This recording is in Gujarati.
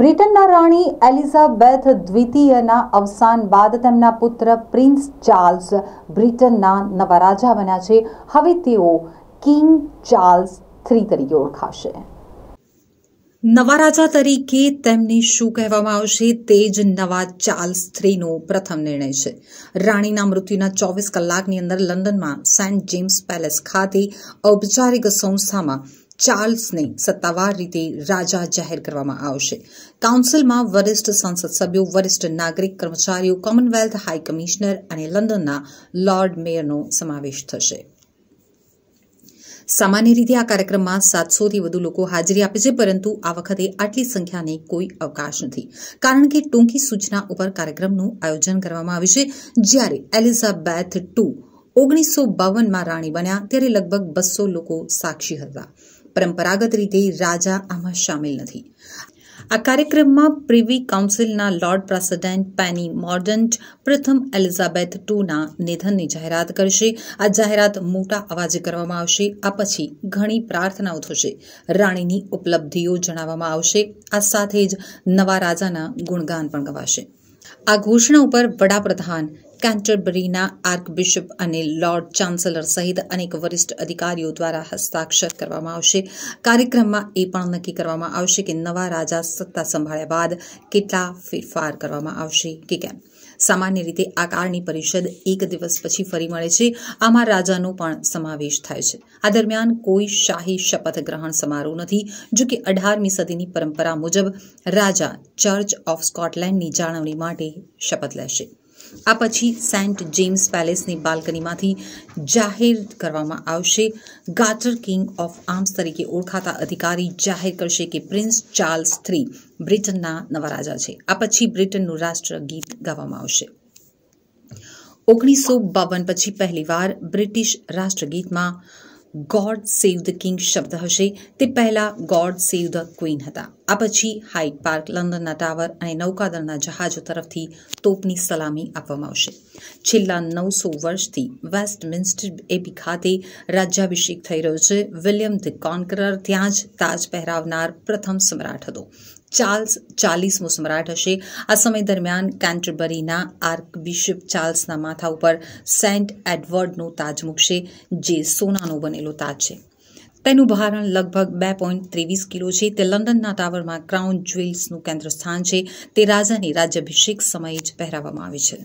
બ્રિટનના રાણી એલિઝાબેથ દ્વિતીયના અવસાન બાદ તેમના પુત્ર પ્રિન્સ ચાર્લ્સ બ્રિટનના નવા રાજા બન્યા છે હવે તેઓ કિંગ ચાર્લ્સ થ્રી તરીકે ઓળખાશે નવા રાજા તરીકે તેમને શું કહેવામાં આવશે તે જ નવા ચાર્લ્સ થ્રીનો પ્રથમ નિર્ણય છે રાણીના મૃત્યુના ચોવીસ કલાકની અંદર લંડનમાં સેન્ટ જેમ્સ પેલેસ ખાતે ઔપચારિક સંસ્થામાં ચાર્લ્સને સત્તાવાર રીતે રાજા જાહેર કરવામાં આવશે કાઉન્સિલમાં વરિષ્ઠ સંસદ સભ્યો વરિષ્ઠ નાગરિક કર્મચારીઓ કોમનવેલ્થ હાઈ કમિશનર અને લંડનના લોર્ડ મેયરનો સમાવેશ થશે સામાન્ય રીતે આ કાર્યક્રમમાં સાતસોથી વધુ લોકો હાજરી આપે છે પરંતુ આ વખતે આટલી સંખ્યાને કોઈ અવકાશ નથી કારણ કે ટૂંકી સૂચના ઉપર કાર્યક્રમનું આયોજન કરવામાં આવ્યું છે જ્યારે એલિઝાબેથ ટુ ઓગણીસો બાવનમાં રાણી બન્યા ત્યારે લગભગ બસો લોકો સાક્ષી હતા પરંપરાગત રીતે રાજા આમાં સામેલ નથી આ કાર્યક્રમમાં પ્રિવી કાઉન્સિલના લોર્ડ પ્રેસિડેન્ટ પેની મોર્ડન્ટ પ્રથમ એલિઝાબેથ ટુના નિધનની જાહેરાત કરશે આ જાહેરાત મોટા અવાજે કરવામાં આવશે આ પછી ઘણી પ્રાર્થનાઓ થશે રાણીની ઉપલબ્ધિઓ જણાવવામાં આવશે આ સાથે જ નવા રાજાના ગુણગાન પણ ગવાશે આ ઘોષણા ઉપર વડાપ્રધાન કેન્ટરબરીના આર્કબિશપ અને લોર્ડ ચાન્સેલર સહિત અનેક વરિષ્ઠ અધિકારીઓ દ્વારા હસ્તાક્ષર કરવામાં આવશે કાર્યક્રમમાં એ પણ નક્કી કરવામાં આવશે કે નવા રાજા સત્તા સંભાળ્યા બાદ કેટલા ફેરફાર કરવામાં આવશે કે કેમ સામાન્ય રીતે આકારની પરિષદ એક દિવસ પછી ફરી મળે છે આમાં રાજાનો પણ સમાવેશ થાય છે આ દરમિયાન કોઈ શાહી શપથ ગ્રહણ સમારોહ નથી જો કે અઢારમી સદીની પરંપરા મુજબ રાજા ચર્ચ ઓફ સ્કોટલેન્ડની જાળવણી માટે શપથ લેશે આ પછી સેન્ટ જેમ્સ પેલેસની બાલ્કનીમાંથી જાહેર કરવામાં આવશે ગાટર કિંગ ઓફ આર્મ્સ તરીકે ઓળખાતા અધિકારી જાહેર કરશે કે પ્રિન્સ ચાર્લ્સ થ્રી બ્રિટનના નવા રાજા છે આ પછી બ્રિટનનું રાષ્ટ્ર ગીત ગાવામાં આવશે ઓગણીસો બાવન પછી પહેલીવાર બ્રિટિશ રાષ્ટ્રગીતમાં ગોડ સેવ ધ કિંગ શબ્દ હશે તે પહેલાં ગોડ સેવ ધ ક્વીન હતા આ પછી હાઇટ પાર્ક લંડનના ટાવર અને નૌકાદળના જહાજો તરફથી તોપની સલામી આપવામાં આવશે છેલ્લા નવસો વર્ષથી વેસ્ટમિન્સ્ટર એબી ખાતે રાજ્યાભિષેક થઈ રહ્યો છે વિલિયમ ધ કોન્કરર ત્યાં જ તાજ પહેરાવનાર પ્રથમ સમ્રાટ હતો ચાર્લ્સ ચાલીસમું સમ્રાટ હશે આ સમય દરમિયાન કેન્ટરબરીના આર્ક બિશપ ચાર્લ્સના માથા ઉપર સેન્ટ એડવર્ડનું તાજ મૂકશે જે સોનાનો બનેલો તાજ છે તેનું ભારણ લગભગ બે પોઈન્ટ ત્રેવીસ કિલો છે તે લંડનના ટાવરમાં ક્રાઉન જ્વેલ્સનું કેન્દ્ર સ્થાન છે તે રાજાની રાજ્યાભિષેક સમયે જ પહેરાવવામાં આવે છે